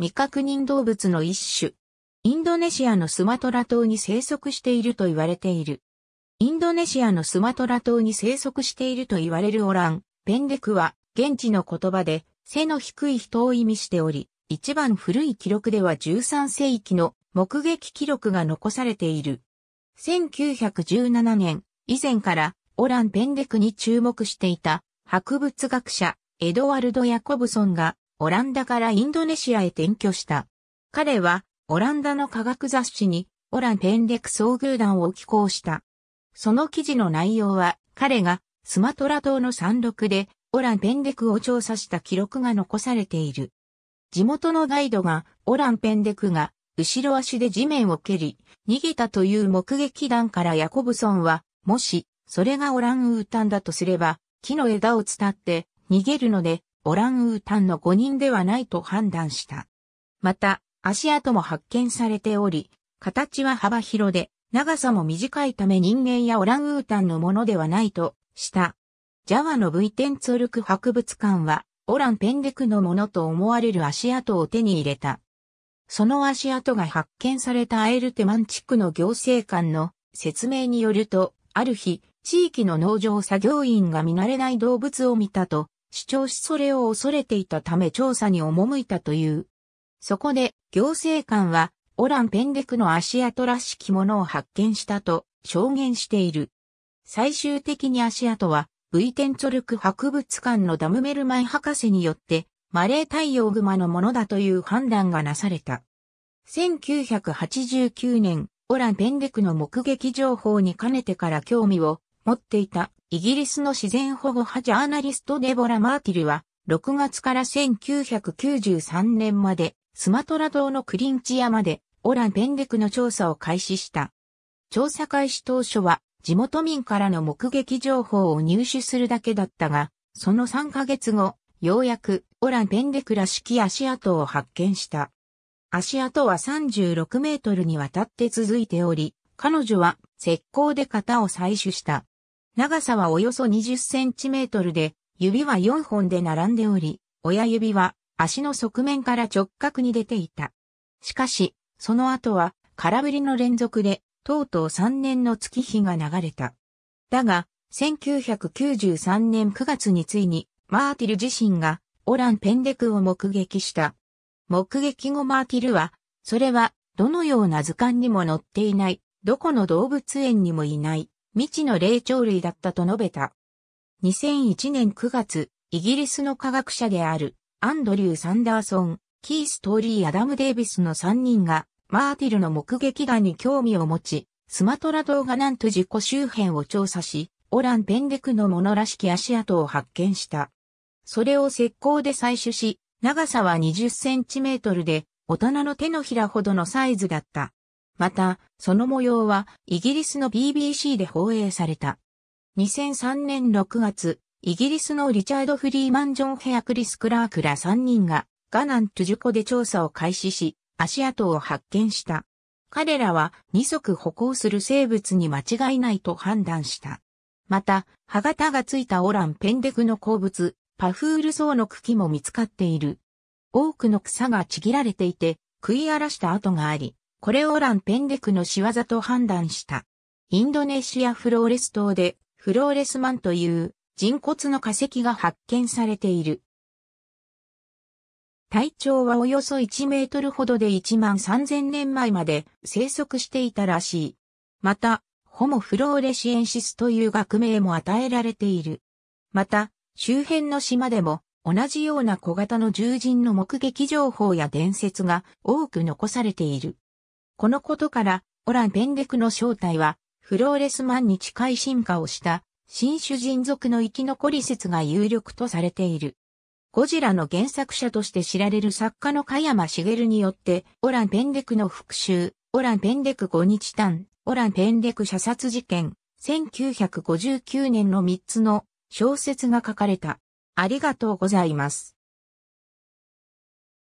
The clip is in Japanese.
未確認動物の一種。インドネシアのスマトラ島に生息していると言われている。インドネシアのスマトラ島に生息していると言われるオラン、ペンデクは、現地の言葉で、背の低い人を意味しており、一番古い記録では13世紀の目撃記録が残されている。1917年以前からオラン・ペンデクに注目していた博物学者エドワルド・ヤコブソンがオランダからインドネシアへ転居した。彼は、オランダの科学雑誌に、オランペンレク遭遇団を寄稿した。その記事の内容は、彼が、スマトラ島の山麓で、オランペンレクを調査した記録が残されている。地元のガイドが、オランペンレクが、後ろ足で地面を蹴り、逃げたという目撃団からヤコブソンは、もし、それがオランウータンだとすれば、木の枝を伝って、逃げるので、オランウータンの5人ではないと判断した。また、足跡も発見されており、形は幅広で、長さも短いため人間やオランウータンのものではないとした。ジャワのブイテンツォルク博物館は、オランペンデクのものと思われる足跡を手に入れた。その足跡が発見されたアエルテマン地区の行政官の説明によると、ある日、地域の農場作業員が見慣れない動物を見たと主張しそれを恐れていたため調査に赴いたという。そこで、行政官は、オラン・ペンデクの足跡らしきものを発見したと証言している。最終的に足跡は、ブイテンツォルク博物館のダムメルマイ博士によって、マレー太陽グマのものだという判断がなされた。1989年、オラン・ペンデクの目撃情報に兼ねてから興味を持っていたイギリスの自然保護派ジャーナリストデボラ・マーティルは、6月から1993年まで、スマトラ島のクリンチ山で、オラン・ペンデクの調査を開始した。調査開始当初は、地元民からの目撃情報を入手するだけだったが、その3ヶ月後、ようやく、オラン・ペンデクらしき足跡を発見した。足跡は36メートルにわたって続いており、彼女は石膏で型を採取した。長さはおよそ20センチメートルで、指は4本で並んでおり、親指は足の側面から直角に出ていた。しかし、その後は空振りの連続で、とうとう3年の月日が流れた。だが、1993年9月についに、マーティル自身がオラン・ペンデクを目撃した。目撃後マーティルは、それはどのような図鑑にも載っていない、どこの動物園にもいない、未知の霊長類だったと述べた。2001年9月、イギリスの科学者であるアンドリュー・サンダーソン、キース・トーリー・アダム・デイビスの3人がマーティルの目撃談に興味を持ち、スマトラ島がなんと自己周辺を調査し、オラン・ペンデクのものらしき足跡を発見した。それを石膏で採取し、長さは20センチメートルで、大人の手のひらほどのサイズだった。また、その模様はイギリスの BBC で放映された。2003年6月、イギリスのリチャード・フリーマン・ジョン・ヘア・クリス・クラークら3人が、ガナン・トゥジュコで調査を開始し、足跡を発見した。彼らは二足歩行する生物に間違いないと判断した。また、歯型がついたオラン・ペンデグの鉱物、パフール層の茎も見つかっている。多くの草がちぎられていて、食い荒らした跡があり、これをランペンデクの仕業と判断した。インドネシアフローレス島でフローレスマンという人骨の化石が発見されている。体長はおよそ1メートルほどで1万3000年前まで生息していたらしい。また、ホモフローレシエンシスという学名も与えられている。また、周辺の島でも同じような小型の獣人の目撃情報や伝説が多く残されている。このことから、オラン・ペンデクの正体は、フローレスマンに近い進化をした新種人族の生き残り説が有力とされている。ゴジラの原作者として知られる作家の加山茂によって、オラン・ペンデクの復讐、オラン・ペンデク5日短、オラン・ペンデク射殺事件、1959年の3つの小説が書かれた。ありがとうございます。